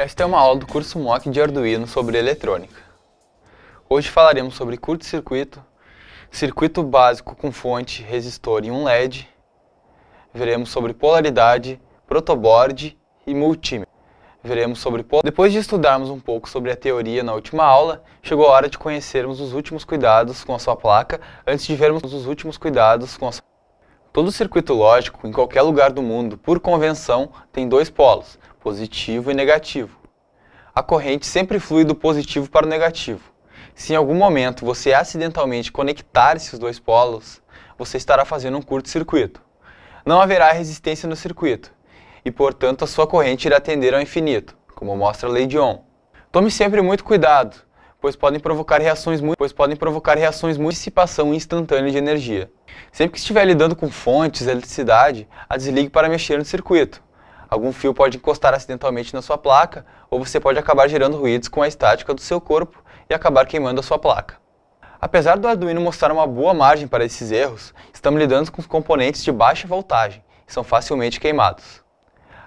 Esta é uma aula do curso MOOC de Arduino sobre eletrônica. Hoje falaremos sobre curto-circuito, circuito básico com fonte, resistor e um LED, veremos sobre polaridade, protoboard e multímetro. Veremos sobre Depois de estudarmos um pouco sobre a teoria na última aula, chegou a hora de conhecermos os últimos cuidados com a sua placa antes de vermos os últimos cuidados com a sua Todo circuito lógico, em qualquer lugar do mundo, por convenção, tem dois polos, positivo e negativo. A corrente sempre flui do positivo para o negativo. Se em algum momento você acidentalmente conectar esses dois polos, você estará fazendo um curto-circuito. Não haverá resistência no circuito, e portanto a sua corrente irá tender ao infinito, como mostra a lei de Ohm. Tome sempre muito cuidado, pois podem provocar reações muito, pois podem provocar reações muito dissipação instantânea de energia. Sempre que estiver lidando com fontes, eletricidade, a desligue para mexer no circuito. Algum fio pode encostar acidentalmente na sua placa, ou você pode acabar gerando ruídos com a estática do seu corpo e acabar queimando a sua placa. Apesar do Arduino mostrar uma boa margem para esses erros, estamos lidando com componentes de baixa voltagem e são facilmente queimados.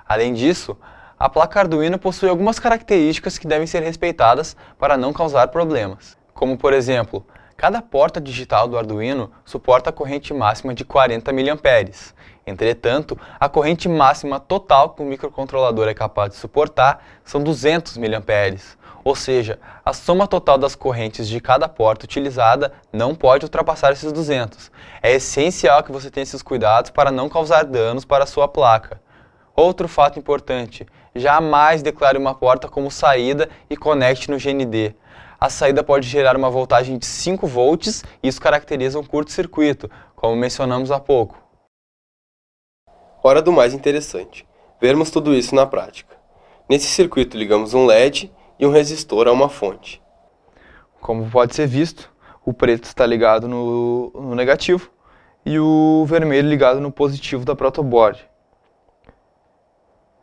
Além disso, a placa Arduino possui algumas características que devem ser respeitadas para não causar problemas, como por exemplo, Cada porta digital do Arduino suporta a corrente máxima de 40 mA. Entretanto, a corrente máxima total que o microcontrolador é capaz de suportar são 200 mA, ou seja, a soma total das correntes de cada porta utilizada não pode ultrapassar esses 200. É essencial que você tenha esses cuidados para não causar danos para a sua placa. Outro fato importante, jamais declare uma porta como saída e conecte no GND a saída pode gerar uma voltagem de 5 volts e isso caracteriza um curto-circuito, como mencionamos há pouco. Hora do mais interessante, vermos tudo isso na prática. Nesse circuito ligamos um LED e um resistor a uma fonte. Como pode ser visto, o preto está ligado no, no negativo e o vermelho ligado no positivo da protoboard.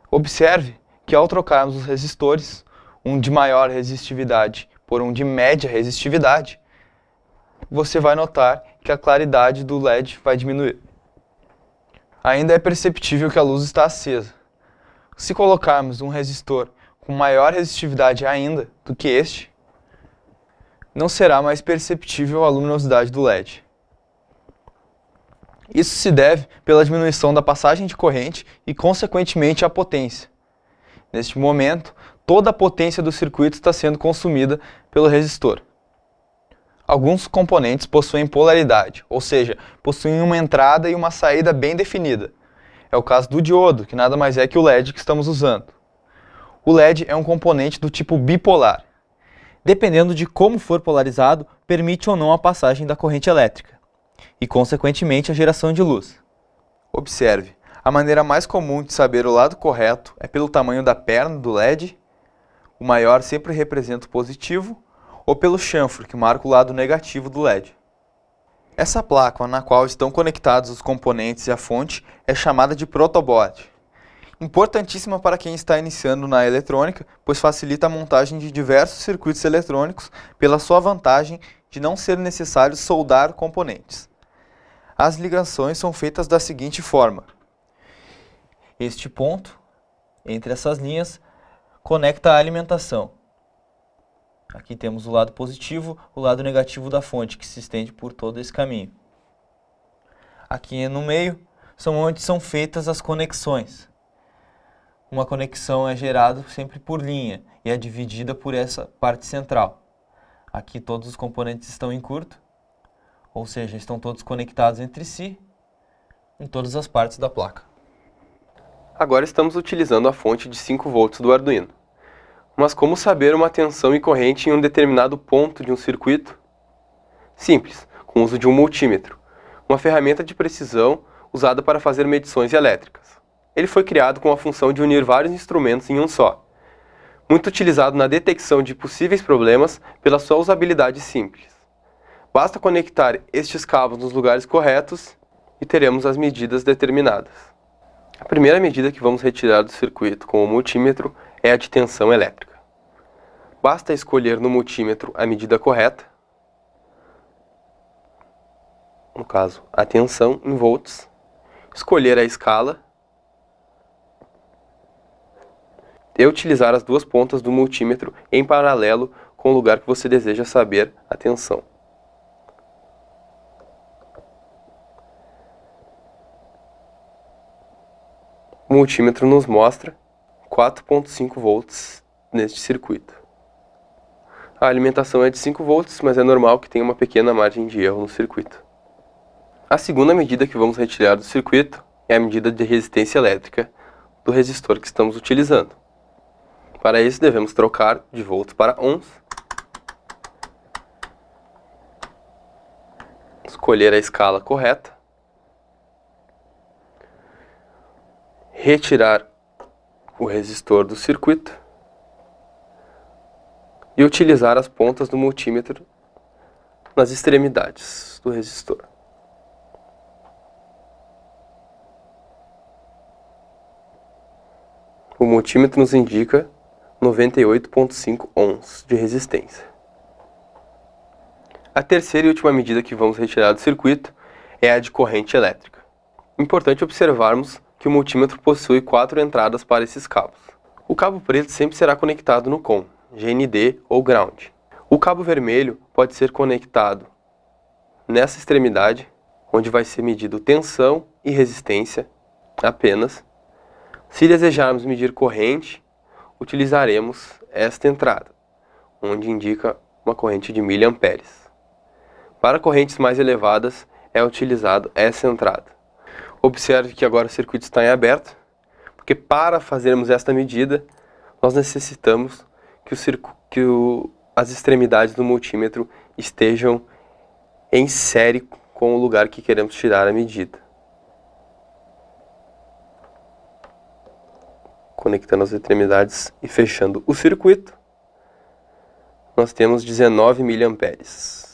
Observe que ao trocarmos os resistores, um de maior resistividade por um de média resistividade, você vai notar que a claridade do LED vai diminuir. Ainda é perceptível que a luz está acesa. Se colocarmos um resistor com maior resistividade ainda do que este, não será mais perceptível a luminosidade do LED. Isso se deve pela diminuição da passagem de corrente e, consequentemente, a potência. Neste momento, toda a potência do circuito está sendo consumida pelo resistor. Alguns componentes possuem polaridade, ou seja, possuem uma entrada e uma saída bem definida. É o caso do diodo, que nada mais é que o LED que estamos usando. O LED é um componente do tipo bipolar. Dependendo de como for polarizado, permite ou não a passagem da corrente elétrica e, consequentemente, a geração de luz. Observe, a maneira mais comum de saber o lado correto é pelo tamanho da perna do LED o maior sempre representa o positivo, ou pelo chanfro, que marca o lado negativo do LED. Essa placa na qual estão conectados os componentes e a fonte é chamada de protoboard. Importantíssima para quem está iniciando na eletrônica, pois facilita a montagem de diversos circuitos eletrônicos pela sua vantagem de não ser necessário soldar componentes. As ligações são feitas da seguinte forma. Este ponto, entre essas linhas, conecta à alimentação. Aqui temos o lado positivo, o lado negativo da fonte, que se estende por todo esse caminho. Aqui no meio, são onde são feitas as conexões. Uma conexão é gerada sempre por linha e é dividida por essa parte central. Aqui todos os componentes estão em curto, ou seja, estão todos conectados entre si em todas as partes da placa. Agora estamos utilizando a fonte de 5 volts do Arduino. Mas como saber uma tensão e corrente em um determinado ponto de um circuito? Simples, com o uso de um multímetro, uma ferramenta de precisão usada para fazer medições elétricas. Ele foi criado com a função de unir vários instrumentos em um só, muito utilizado na detecção de possíveis problemas pela sua usabilidade simples. Basta conectar estes cabos nos lugares corretos e teremos as medidas determinadas. A primeira medida que vamos retirar do circuito com o multímetro é a de tensão elétrica. Basta escolher no multímetro a medida correta, no caso, a tensão em volts, escolher a escala e utilizar as duas pontas do multímetro em paralelo com o lugar que você deseja saber a tensão. O multímetro nos mostra 4.5 volts neste circuito. A alimentação é de 5 volts, mas é normal que tenha uma pequena margem de erro no circuito. A segunda medida que vamos retirar do circuito é a medida de resistência elétrica do resistor que estamos utilizando. Para isso, devemos trocar de volts para ohms, escolher a escala correta, retirar o resistor do circuito e utilizar as pontas do multímetro nas extremidades do resistor. O multímetro nos indica 98.5 ohms de resistência. A terceira e última medida que vamos retirar do circuito é a de corrente elétrica. Importante observarmos que o multímetro possui quatro entradas para esses cabos. O cabo preto sempre será conectado no COM, GND ou ground. O cabo vermelho pode ser conectado nessa extremidade, onde vai ser medido tensão e resistência apenas. Se desejarmos medir corrente, utilizaremos esta entrada, onde indica uma corrente de miliamperes. Para correntes mais elevadas, é utilizado essa entrada. Observe que agora o circuito está em aberto, porque para fazermos esta medida, nós necessitamos que, o circo, que o, as extremidades do multímetro estejam em série com o lugar que queremos tirar a medida. Conectando as extremidades e fechando o circuito, nós temos 19 miliamperes.